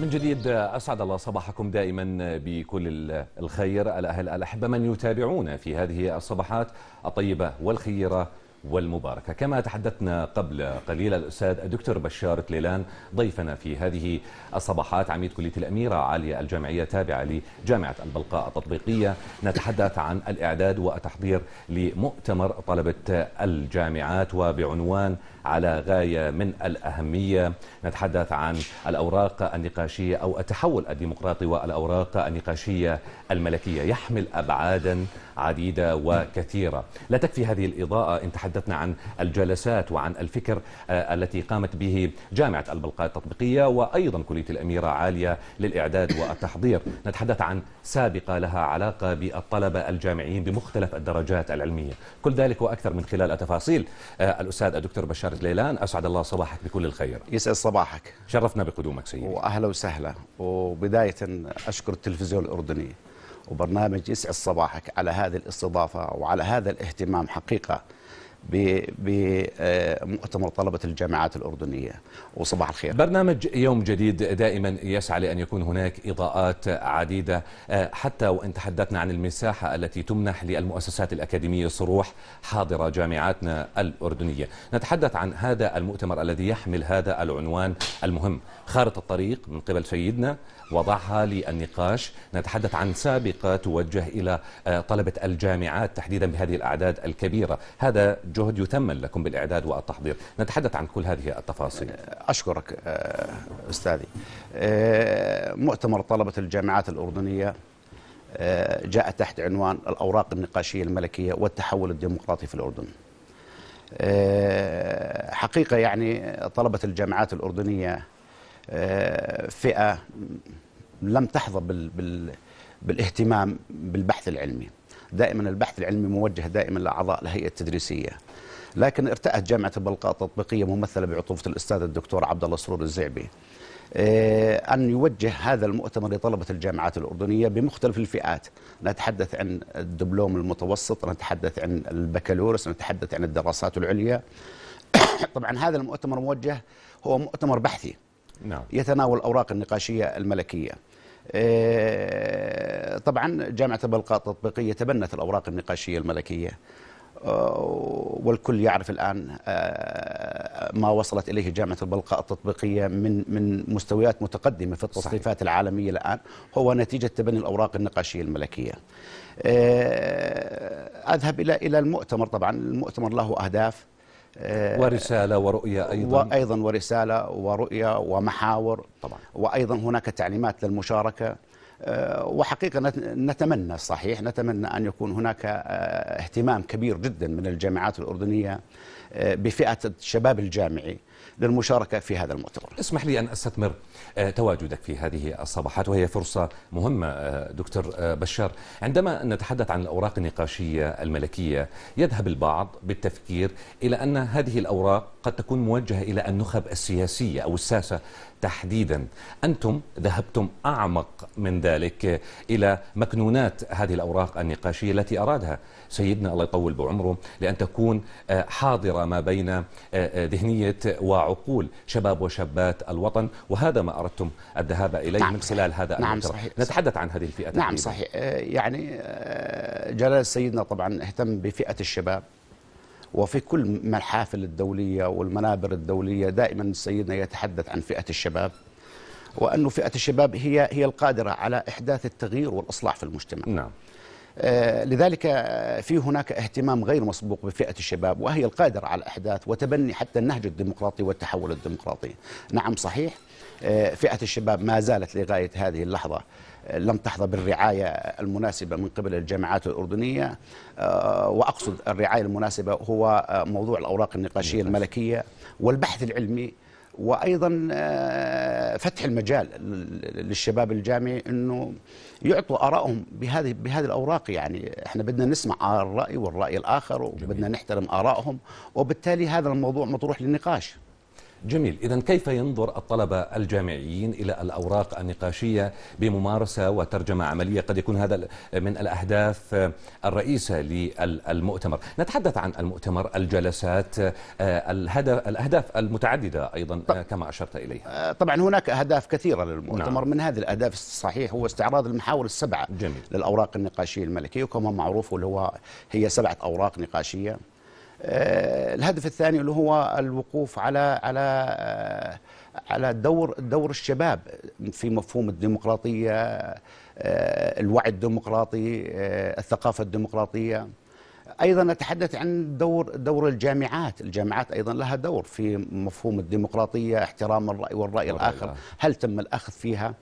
من جديد أسعد الله صباحكم دائما بكل الخير الأهل الأحبة من يتابعونا في هذه الصباحات الطيبة والخيرة والمباركة كما تحدثنا قبل قليل الأستاذ الدكتور بشار تليلان ضيفنا في هذه الصباحات عميد كلية الأميرة عالية الجامعية تابعة لجامعة البلقاء التطبيقية نتحدث عن الإعداد والتحضير لمؤتمر طلبة الجامعات وبعنوان على غاية من الأهمية نتحدث عن الأوراق النقاشية أو التحول الديمقراطي والأوراق النقاشية الملكية يحمل أبعاداً عديدة وكثيرة لا تكفي هذه الإضاءة إن تحدثنا عن الجلسات وعن الفكر آه، التي قامت به جامعة البلقاء التطبيقية وأيضا كلية الأميرة عالية للإعداد والتحضير نتحدث عن سابقة لها علاقة بالطلبة الجامعيين بمختلف الدرجات العلمية كل ذلك وأكثر من خلال التفاصيل آه، الأستاذ الدكتور بشار ليلان أسعد الله صباحك بكل الخير يسعد صباحك شرفنا بقدومك سيدي وأهلا وسهلا وبداية أشكر التلفزيون الأردني وبرنامج يسعد صباحك على هذه الاستضافة وعلى هذا الاهتمام حقيقة بمؤتمر آه، طلبة الجامعات الأردنية وصباح الخير برنامج يوم جديد دائما يسعى لأن يكون هناك إضاءات عديدة آه، حتى وإن تحدثنا عن المساحة التي تمنح للمؤسسات الأكاديمية صروح حاضرة جامعاتنا الأردنية نتحدث عن هذا المؤتمر الذي يحمل هذا العنوان المهم خارطة الطريق من قبل سيدنا وضعها للنقاش نتحدث عن سابقة توجه إلى آه، طلبة الجامعات تحديدا بهذه الأعداد الكبيرة هذا جهد يثمن لكم بالإعداد والتحضير نتحدث عن كل هذه التفاصيل أشكرك آه، أستاذي آه، مؤتمر طلبة الجامعات الأردنية آه، جاء تحت عنوان الأوراق النقاشية الملكية والتحول الديمقراطي في الأردن حقيقة يعني طلبة الجامعات الأردنية فئة لم تحظى بال بالاهتمام بالبحث العلمي دائما البحث العلمي موجه دائما لأعضاء الهيئة التدريسية لكن ارتأت جامعة البلقاء التطبيقية ممثلة بعطوفة الأستاذ الدكتور عبد الله سرور الزعبي آه، أن يوجه هذا المؤتمر لطلبة الجامعات الأردنية بمختلف الفئات نتحدث عن الدبلوم المتوسط نتحدث عن البكالوريوس نتحدث عن الدراسات العليا طبعا هذا المؤتمر موجه هو مؤتمر بحثي نعم. يتناول أوراق النقاشية الملكية آه، طبعا جامعة البلقاء التطبيقية تبنت الأوراق النقاشية الملكية آه، والكل يعرف الآن آه، ما وصلت إليه جامعة البلقاء التطبيقية من من مستويات متقدمة في التصنيفات العالمية الآن هو نتيجة تبني الأوراق النقاشية الملكية آه، أذهب إلى إلى المؤتمر طبعا المؤتمر له أهداف ورسالة ورؤية أيضا وأيضا ورسالة ورؤية ومحاور طبعا وأيضا هناك تعليمات للمشاركة آه، وحقيقة نتمنى صحيح نتمنى أن يكون هناك آه، اهتمام كبير جدا من الجامعات الأردنية آه، بفئة الشباب الجامعي للمشاركة في هذا المؤتمر اسمح لي أن أستثمر آه، تواجدك في هذه الصباحات وهي فرصة مهمة آه، دكتور آه، بشار عندما نتحدث عن الأوراق النقاشية الملكية يذهب البعض بالتفكير إلى أن هذه الأوراق قد تكون موجهة إلى النخب السياسية أو الساسة تحديدا أنتم ذهبتم أعمق من ذلك إلى مكنونات هذه الأوراق النقاشية التي أرادها سيدنا الله يطول بعمره لأن تكون حاضرة ما بين ذهنية وعقول شباب وشابات وحياة الوطن وهذا ما أردتم الذهاب إليه نعم من خلال هذا نعم صحيح نتحدث عن هذه الفئة نعم صحيح آه، يعني آه، جلال سيدنا طبعا اهتم بفئة الشباب وفي كل المحافل الدولية والمنابر الدولية دائما سيدنا يتحدث عن فئة الشباب وأن فئة الشباب هي هي القادرة على إحداث التغيير والإصلاح في المجتمع نعم آه، لذلك آه، في هناك اهتمام غير مسبوق بفئة الشباب وهي القادرة على الأحداث وتبني حتى النهج الديمقراطي والتحول الديمقراطي نعم صحيح آه، فئة الشباب ما زالت لغاية هذه اللحظة لم تحظى بالرعاية المناسبة من قبل الجامعات الأردنية وأقصد الرعاية المناسبة هو موضوع الأوراق النقاشية نعم. الملكية والبحث العلمي وايضا آه، فتح المجال للشباب الجامعي انه يعطوا ارائهم بهذه بهذه الاوراق يعني احنا بدنا نسمع الراي والراي الاخر وبدنا نحترم ارائهم وبالتالي هذا الموضوع مطروح للنقاش جميل إذا كيف ينظر الطلبة الجامعيين إلى الأوراق النقاشية بممارسة وترجمة عملية قد يكون هذا من الأهداف الرئيسة للمؤتمر نتحدث عن المؤتمر الجلسات آه، الهدف الأهداف المتعددة أيضا آه، كما أشرت إليها آه، طبعا هناك أهداف كثيرة للمؤتمر نعم. من هذه الأهداف الصحيح هو استعراض المحاور السبعة جميل. للأوراق النقاشية الملكية وكما معروف هو هي سبعة أوراق نقاشية آه، الهدف الثاني اللي هو الوقوف على على آه، على دور دور الشباب في مفهوم الديمقراطيه آه، الوعي الديمقراطي الثقافه الديمقراطيه ايضا نتحدث عن دور دور الجامعات، الجامعات ايضا لها دور في مفهوم الديمقراطيه، احترام الراي والراي الاخر، هل تم الاخذ فيها؟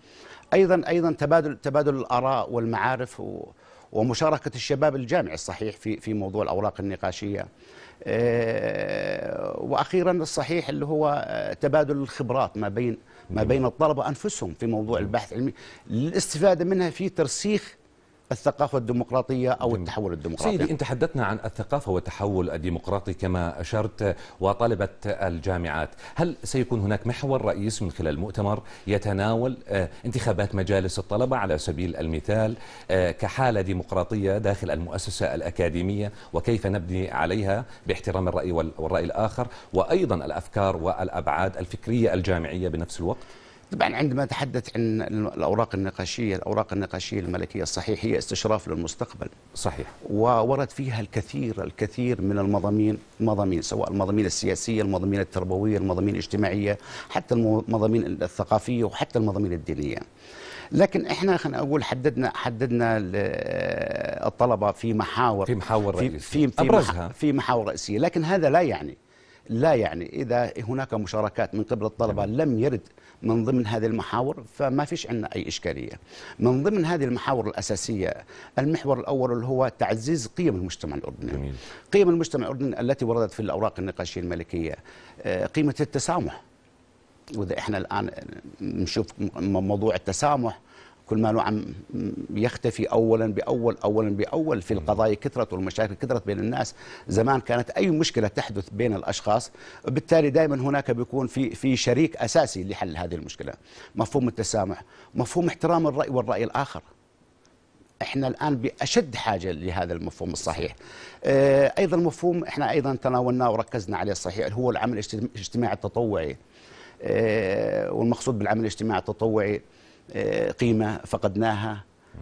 ايضا ايضا تبادل تبادل الاراء والمعارف و ومشاركة الشباب الجامعي الصحيح في في موضوع الأوراق النقاشية آه، وأخيرا الصحيح اللي هو آه، تبادل الخبرات ما بين ما بين الطلبة أنفسهم في موضوع البحث العلمي للاستفادة منها في ترسيخ الثقافة الديمقراطية أو التحول الديمقراطي سيدي أنت حدثنا عن الثقافة والتحول الديمقراطي كما أشرت وطلبة الجامعات هل سيكون هناك محور رئيس من خلال المؤتمر يتناول آه، انتخابات مجالس الطلبة على سبيل المثال آه، كحالة ديمقراطية داخل المؤسسة الأكاديمية وكيف نبني عليها باحترام الرأي والرأي الآخر وأيضا الأفكار والأبعاد الفكرية الجامعية بنفس الوقت طبعا عندما تحدث عن الاوراق النقاشيه، الاوراق النقاشيه الملكيه الصحيح هي استشراف للمستقبل. صحيح. وورد فيها الكثير الكثير من المضامين، مضامين سواء المضامين السياسيه، المضامين التربويه، المضامين الاجتماعيه، حتى المضامين الثقافيه وحتى المضامين الدينيه. لكن احنا خلينا اقول حددنا حددنا الطلبه في محاور في محاور رئيسيه في في, في, محاور رئيسيه، لكن هذا لا يعني لا يعني إذا هناك مشاركات من قبل الطلبة لم يرد من ضمن هذه المحاور فما فيش عندنا أي إشكالية من ضمن هذه المحاور الأساسية المحور الأول اللي هو تعزيز قيم المجتمع الأردني جميل. قيم المجتمع الأردني التي وردت في الأوراق النقاشية الملكية آه، قيمة التسامح وإذا إحنا الآن نشوف موضوع التسامح كل ما عم يختفي اولا باول اولا باول في القضايا كثرت والمشاكل كثرت بين الناس زمان كانت اي مشكله تحدث بين الاشخاص بالتالي دائما هناك بيكون في في شريك اساسي لحل هذه المشكله مفهوم التسامح مفهوم احترام الراي والراي الاخر احنا الان باشد حاجه لهذا المفهوم الصحيح. آه، ايضا مفهوم احنا ايضا تناولناه وركزنا عليه الصحيح هو العمل الاجتماعي التطوعي. آه، والمقصود بالعمل الاجتماعي التطوعي آه، قيمه فقدناها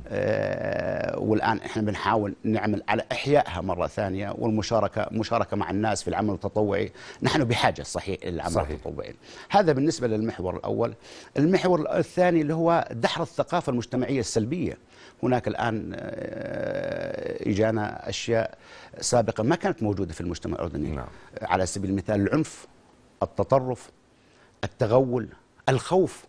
آه، والان احنا بنحاول نعمل على احيائها مره ثانيه والمشاركه مشاركه مع الناس في العمل التطوعي، نحن بحاجه صحيح للعمل صحيح. التطوعي. هذا بالنسبه للمحور الاول. المحور الثاني اللي هو دحر الثقافه المجتمعيه السلبيه. هناك الان آه، اجانا اشياء سابقه ما كانت موجوده في المجتمع الاردني. نعم. على سبيل المثال العنف، التطرف، التغول، الخوف.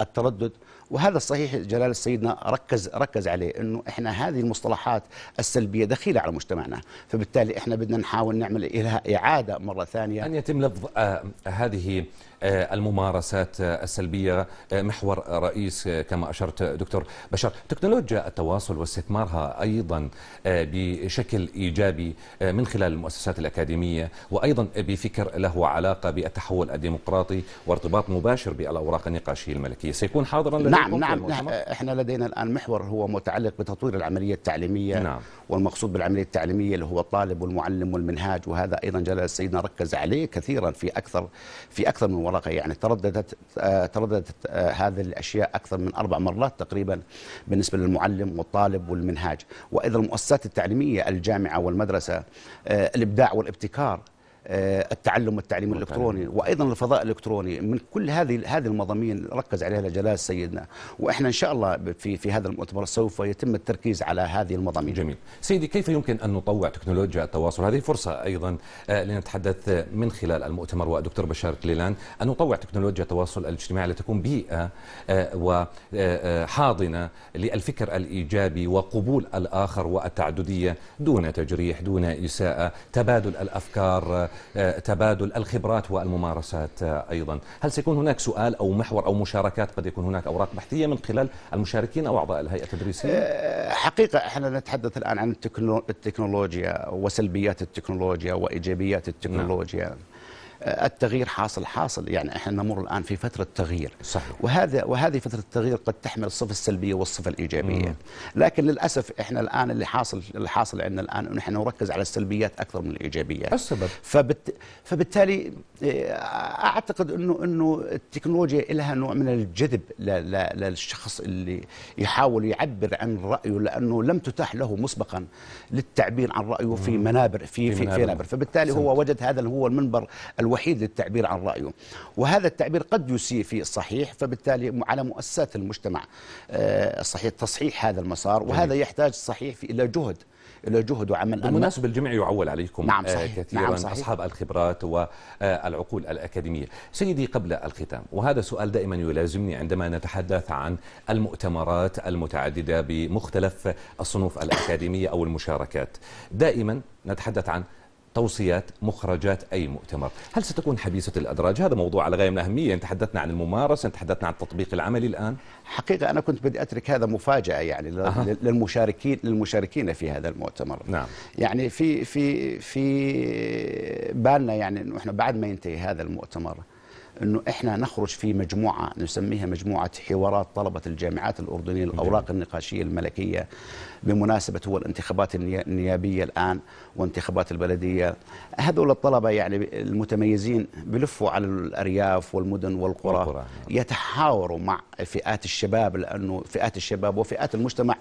التردد وهذا الصحيح جلال سيدنا ركز ركز عليه انه احنا هذه المصطلحات السلبيه دخيله على مجتمعنا، فبالتالي احنا بدنا نحاول نعمل لها اعاده مره ثانيه ان يتم لفظ آه هذه آه، الممارسات السلبية آه، محور رئيس آه، كما أشرت دكتور بشار تكنولوجيا التواصل واستثمارها أيضا بشكل إيجابي من خلال المؤسسات الأكاديمية وأيضا بفكر له علاقة بالتحول الديمقراطي وارتباط مباشر بالأوراق النقاشية الملكية سيكون حاضرا نعم نعم, نعم احنا لدينا الآن محور هو متعلق بتطوير العملية التعليمية نعم. والمقصود بالعملية التعليمية اللي هو الطالب والمعلم والمنهاج وهذا أيضا جلال سيدنا ركز عليه كثيرا في أكثر في أكثر من ورقه يعني ترددت آه، ترددت آه، هذه الاشياء اكثر من اربع مرات تقريبا بالنسبه للمعلم والطالب والمنهاج وايضا المؤسسات التعليميه الجامعه والمدرسه آه، الابداع والابتكار آه، التعلم والتعليم الالكتروني وايضا الفضاء الالكتروني من كل هذه هذه المضامين ركز عليها جلال سيدنا واحنا ان شاء الله في في هذا المؤتمر سوف يتم التركيز على هذه المضامين جميل سيدي كيف يمكن ان نطوع تكنولوجيا التواصل هذه فرصه ايضا آه، لنتحدث من خلال المؤتمر والدكتور بشار كليلان ان نطوع تكنولوجيا التواصل الاجتماعي لتكون بيئه آه، وحاضنه للفكر الايجابي وقبول الاخر والتعدديه دون تجريح دون اساءه تبادل الافكار تبادل الخبرات والممارسات أيضا هل سيكون هناك سؤال أو محور أو مشاركات قد يكون هناك أوراق بحثية من خلال المشاركين أو أعضاء الهيئة التدريسية أه، حقيقة احنا نتحدث الآن عن التكنولوجيا وسلبيات التكنولوجيا وإيجابيات نعم. التكنولوجيا نعم. التغيير حاصل حاصل يعني احنا نمر الان في فتره تغيير صحيح. وهذا وهذه فتره التغيير قد تحمل الصفه السلبيه والصفه الايجابيه مم. لكن للاسف احنا الان اللي حاصل اللي حاصل عندنا الان نحن نركز على السلبيات اكثر من الايجابيات السبب فبت فبالتالي آه، اعتقد انه انه التكنولوجيا لها نوع من الجذب للشخص اللي يحاول يعبر عن رايه لانه لم تتاح له مسبقا للتعبير عن رايه في منابر في في, في, في منابر فبالتالي سمت. هو وجد هذا هو المنبر الوحيد الوحيد للتعبير عن رأيه وهذا التعبير قد يسيء في الصحيح فبالتالي على مؤسسات المجتمع آه، الصحيح تصحيح هذا المسار وهذا يحتاج الصحيح إلى جهد إلى جهد وعمل بالمناسبة الجميع يعول عليكم نعم آه، صحيح. كثيرا نعم صحيح. أصحاب الخبرات والعقول الأكاديمية سيدي قبل الختام وهذا سؤال دائما يلازمني عندما نتحدث عن المؤتمرات المتعددة بمختلف الصنوف الأكاديمية أو المشاركات دائما نتحدث عن توصيات مخرجات أي مؤتمر هل ستكون حبيسة الأدراج؟ هذا موضوع على غاية من الأهمية تحدثنا عن الممارسة تحدثنا عن التطبيق العملي الآن حقيقة أنا كنت بدي أترك هذا مفاجأة يعني أه. للمشاركين للمشاركين في هذا المؤتمر نعم. يعني في في في بالنا يعني إنه إحنا بعد ما ينتهي هذا المؤتمر انه احنا نخرج في مجموعه نسميها مجموعه حوارات طلبه الجامعات الاردنيه الاوراق النقاشيه الملكيه بمناسبه هو الانتخابات النيابيه الان وانتخابات البلديه هذول الطلبه يعني المتميزين بلفوا على الارياف والمدن والقرى, يتحاوروا مع فئات الشباب لانه فئات الشباب وفئات المجتمع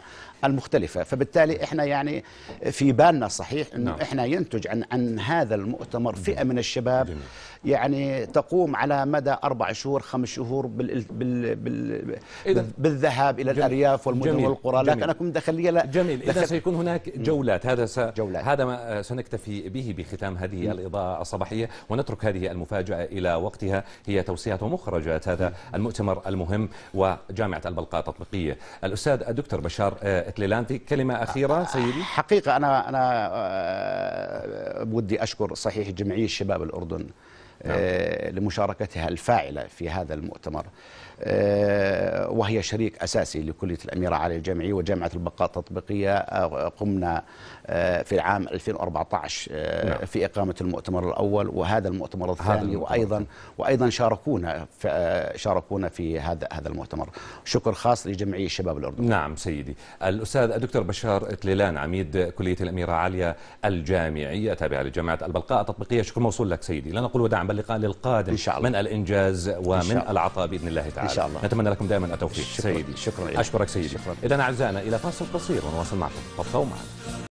المختلفه فبالتالي احنا يعني في بالنا صحيح انه نعم. احنا ينتج عن عن هذا المؤتمر فئه من الشباب يعني تقوم على مدى أربع شهور خمس شهور بال بال بال بالذهاب إلى جميل الأرياف والمدن جميل والقرى جميل لكن أكون داخلية لا جميل إذا دخل سيكون هناك جولات هذا س جولات هذا ما سنكتفي به بختام هذه م. الإضاءة الصباحية ونترك هذه المفاجأة إلى وقتها هي توسيعات ومخرجات هذا المؤتمر المهم وجامعة البلقاء التطبيقية الأستاذ الدكتور بشار آه، إتليلانتي كلمة أخيرة آه، سيدي حقيقة أنا أنا آه، ودي أشكر صحيح جمعية شباب الأردن نعم. آه، لمشاركتها الفاعلة في هذا المؤتمر آه، وهي شريك أساسي لكلية الأميرة علي الجامعي وجامعة البقاء التطبيقية آه، قمنا في العام 2014 نعم. في إقامة المؤتمر الأول وهذا المؤتمر الثاني وأيضا وأيضا شاركونا شاركونا في هذا هذا المؤتمر شكر خاص لجمعيه الشباب الأردني نعم سيدي الأستاذ الدكتور بشار تليلان عميد كلية الأميرة عليا الجامعية تابعة لجامعة البقاء التطبيقية شكر موصول لك سيدي لا نقول وداعا بل اللقاء القادم إن شاء الله. من الإنجاز ومن إن شاء الله. العطاء بإذن الله تعالى إن شاء الله. نتمنى لكم دائما التوفيق شكرا سيدي شكرا أشكرك سيدي إذا أعزائنا إلى فاصل قصير ونواصل معكم فابقوا معنا